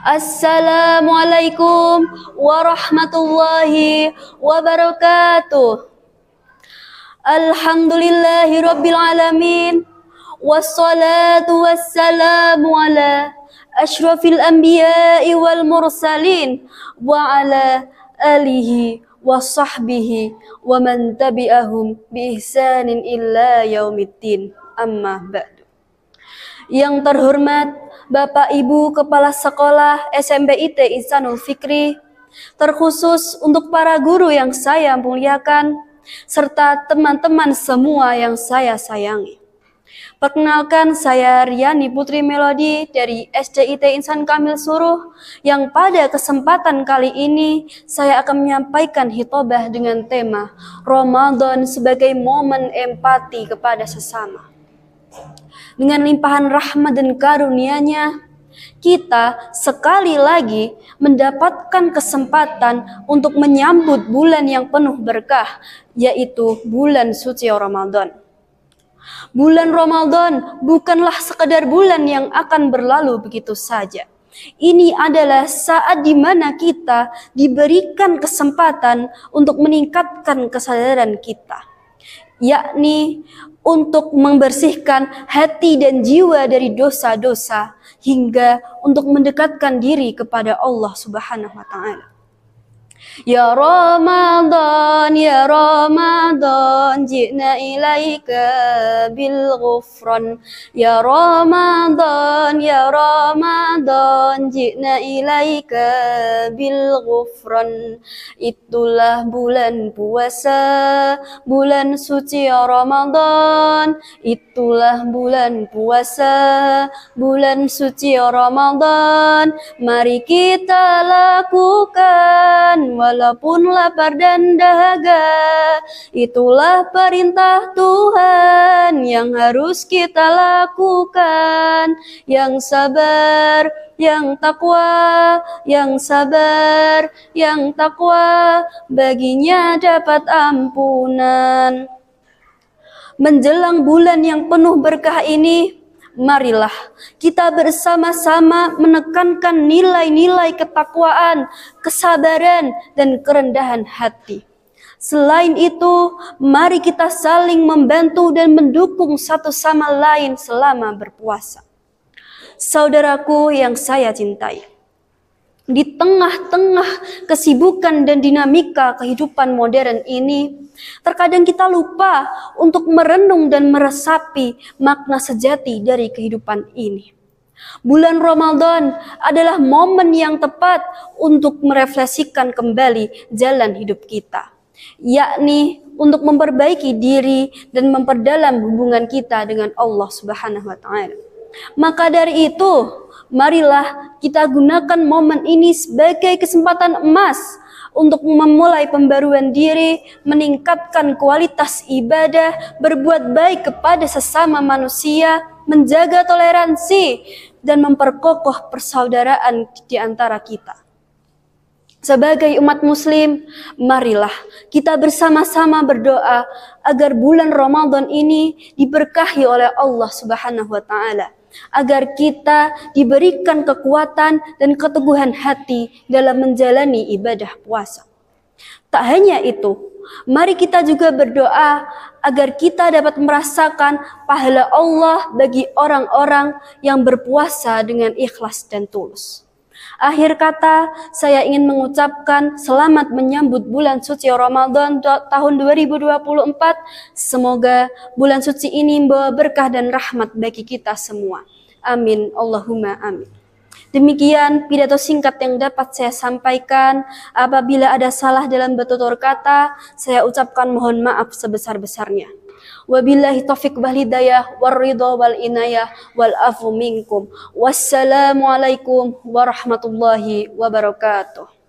Assalamualaikum warahmatullahi wabarakatuh. Alhamdulillahi rabbil alamin. Wassalatu wassalamu ala asyrafil anbiya'i wal mursalin wa ala alihi wa sahbihi wa man tabi'ahum bi ihsanin illa yaumiddin amma ba'd Yang terhormat Bapak Ibu Kepala Sekolah IT Insanul Fikri, terkhusus untuk para guru yang saya muliakan, serta teman-teman semua yang saya sayangi. Perkenalkan saya Riani Putri Melodi dari SCIT Insan Kamil Suruh yang pada kesempatan kali ini saya akan menyampaikan hitobah dengan tema Ramadan sebagai momen empati kepada sesama dengan limpahan rahmat dan karunia-Nya, kita sekali lagi mendapatkan kesempatan untuk menyambut bulan yang penuh berkah, yaitu bulan suci Ramadan. Bulan Ramadan bukanlah sekedar bulan yang akan berlalu begitu saja. Ini adalah saat di mana kita diberikan kesempatan untuk meningkatkan kesadaran kita, yakni untuk membersihkan hati dan jiwa dari dosa-dosa hingga untuk mendekatkan diri kepada Allah Subhanahu wa taala. Ya Ramadan, Ya Ramadan, jina ilaika bil ghufran. Ya Ramadan, Ya Ramadan, jina ilaika bil ghufran. Itulah bulan puasa, bulan suci ya Ramadan. Itulah bulan puasa, bulan suci ya Ramadan. Mari kita lakukan walaupun lapar dan dahaga. Itulah perintah Tuhan yang harus kita lakukan, yang sabar, yang takwa, yang sabar, yang takwa, baginya dapat ampunan. Menjelang bulan yang penuh berkah ini, marilah kita bersama-sama menekankan nilai-nilai ketakwaan, kesabaran, dan kerendahan hati. Selain itu, mari kita saling membantu dan mendukung satu sama lain selama berpuasa. Saudaraku yang saya cintai, di tengah-tengah kesibukan dan dinamika kehidupan modern ini, terkadang kita lupa untuk merenung dan meresapi makna sejati dari kehidupan ini. Bulan Ramadan adalah momen yang tepat untuk merefleksikan kembali jalan hidup kita, yakni untuk memperbaiki diri dan memperdalam hubungan kita dengan Allah Subhanahu wa taala. Maka dari itu, marilah kita gunakan momen ini sebagai kesempatan emas untuk memulai pembaruan diri, meningkatkan kualitas ibadah, berbuat baik kepada sesama manusia, menjaga toleransi, dan memperkokoh persaudaraan di antara kita. Sebagai umat muslim, marilah kita bersama-sama berdoa agar bulan Ramadan ini diberkahi oleh Allah Subhanahu wa taala, agar kita diberikan kekuatan dan keteguhan hati dalam menjalani ibadah puasa. Tak hanya itu, mari kita juga berdoa agar kita dapat merasakan pahala Allah bagi orang-orang yang berpuasa dengan ikhlas dan tulus. Akhir kata, saya ingin mengucapkan selamat menyambut bulan suci Ramadan tahun 2024. Semoga bulan suci ini membawa berkah dan rahmat bagi kita semua. Amin. Allahumma amin. Demikian pidato singkat yang dapat saya sampaikan. Apabila ada salah dalam bertutur kata, saya ucapkan mohon maaf sebesar-besarnya. Wabillahi taufiq wal hidayah warridha wal inayah wal afu minkum. Wassalamualaikum warahmatullahi wabarakatuh.